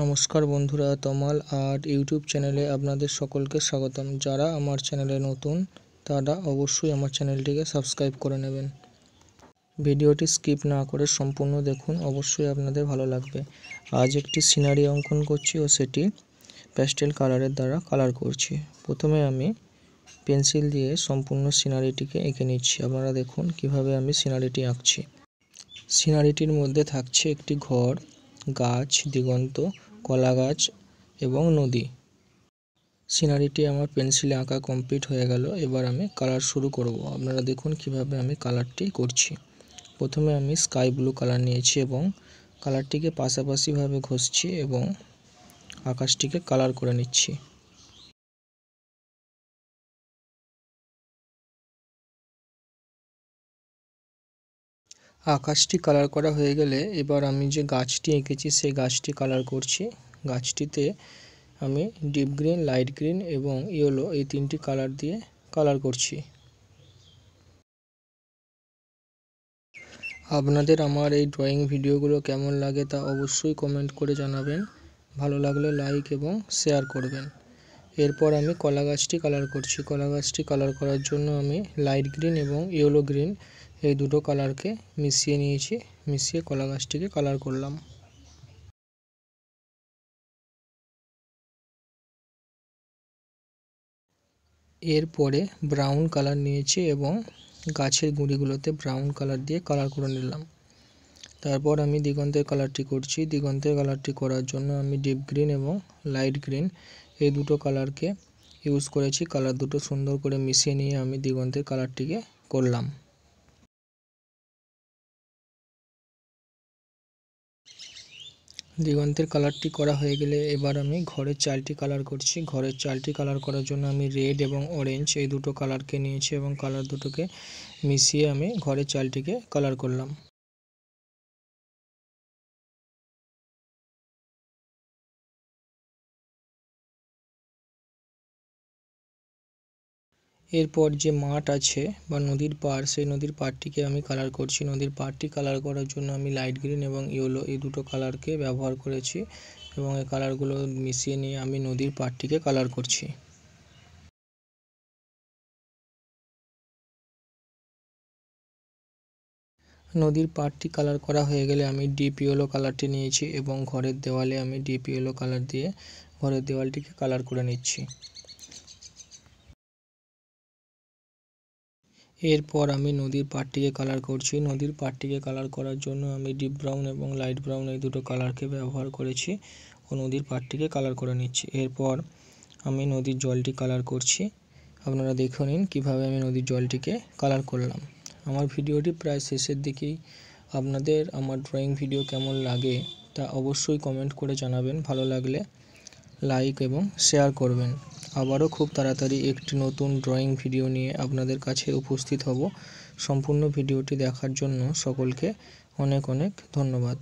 নমস্কার বন্ধুরা তমাল আর ইউটিউব চ্যানেলে আপনাদের সকলকে স্বাগতম যারা আমার চ্যানেলে নতুন তারা অবশ্যই আমার চ্যানেলটিকে সাবস্ক্রাইব করে নেবেন ভিডিওটি স্কিপ না করে সম্পূর্ণ দেখুন অবশ্যই আপনাদের ভালো লাগবে আজ একটি সিনারি অঙ্কন করছি ও সেটি প্যাস্টেল কালারের দ্বারা কালার করছি প্রথমে আমি পেন্সিল দিয়ে সম্পূর্ণ সিনারিটিকে এঁকে নিচ্ছি আপনারা দেখুন কিভাবে আমি সিনারিটি আঁকছি সিনারিটির মধ্যে থাকছে একটি ঘর গাছ দিগন্ত কলা গাছ এবং নদী সিনারিটি আমার পেন্সিলে আঁকা কমপ্লিট হয়ে গেল এবার আমি কালার শুরু করব আপনারা দেখুন কিভাবে আমি কালারটি করছি প্রথমে আমি স্কাই ব্লু কালার নিয়েছি এবং কালারটিকে পাশাপাশিভাবে ঘষছি এবং আকাশটিকে কালার করে নিচ্ছি আকাশটি কালার করা হয়ে গেলে এবার আমি যে গাছটি এঁকেছি সেই গাছটি কালার করছি গাছটিতে আমি ডিপ গ্রিন লাইট গ্রিন এবং ইয়েলো এই তিনটি কালার দিয়ে কালার করছি আপনাদের আমার এই ড্রয়িং ভিডিওগুলো কেমন লাগে তা অবশ্যই কমেন্ট করে জানাবেন ভালো লাগলে লাইক এবং শেয়ার করবেন এরপর আমি কলা গাছটি কালার করছি কলা গাছটি কালার করার জন্য আমি লাইট গ্রিন এবং ইয়েলো গ্রিন এই দুটো কালারকে মিশিয়ে নিয়েছি মিশিয়ে কলা গাছটিকে কালার করলাম এরপরে ব্রাউন কালার নিয়েছি এবং গাছের গুঁড়িগুলোতে ব্রাউন কালার দিয়ে কালার করে নিলাম তারপর আমি দিগন্তের কালারটি করছি দিগন্তের কালারটি করার জন্য আমি ডিপ গ্রিন এবং লাইট গ্রিন এই দুটো কালারকে ইউজ করেছি কালার দুটো সুন্দর করে মিশিয়ে নিয়ে আমি দিগন্তের কালারটিকে করলাম দিগন্তের কালারটি করা হয়ে গেলে এবার আমি ঘরের চালটি কালার করছি ঘরের চালটি কালার করার জন্য আমি রেড এবং অরেঞ্জ এই দুটো কালারকে নিয়েছি এবং কালার দুটোকে মিশিয়ে আমি ঘরের চালটিকে কালার করলাম এরপর যে মাঠ আছে বা নদীর পাড় সেই নদীর পাড়টিকে আমি কালার করছি নদীর পাড়টি কালার করার জন্য আমি লাইট গ্রিন এবং ইয়েলো এই দুটো কালারকে ব্যবহার করেছি এবং এই কালারগুলো মিশিয়ে নিয়ে আমি নদীর পাড়টিকে কালার করছি নদীর পাড়টি কালার করা হয়ে গেলে আমি ডিপ ইয়েলো কালারটি নিয়েছি এবং ঘরের দেওয়ালে আমি ডিপ ইয়েলো কালার দিয়ে ঘরের দেওয়ালটিকে কালার করে নিচ্ছি এরপর আমি নদীর পাড়টিকে কালার করছি নদীর পাড়টিকে কালার করার জন্য আমি ডিপ ব্রাউন এবং লাইট ব্রাউন এই দুটো কালারকে ব্যবহার করেছি ও নদীর পাড়টিকে কালার করে নিচ্ছি এরপর আমি নদীর জলটি কালার করছি আপনারা দেখে নিন কীভাবে আমি নদীর জলটিকে কালার করলাম আমার ভিডিওটি প্রায় শেষের দিকেই আপনাদের আমার ড্রয়িং ভিডিও কেমন লাগে তা অবশ্যই কমেন্ট করে জানাবেন ভালো লাগলে লাইক এবং শেয়ার করবেন আবারও খুব তাড়াতাড়ি একটি নতুন ড্রয়িং ভিডিও নিয়ে আপনাদের কাছে উপস্থিত হব সম্পূর্ণ ভিডিওটি দেখার জন্য সকলকে অনেক অনেক ধন্যবাদ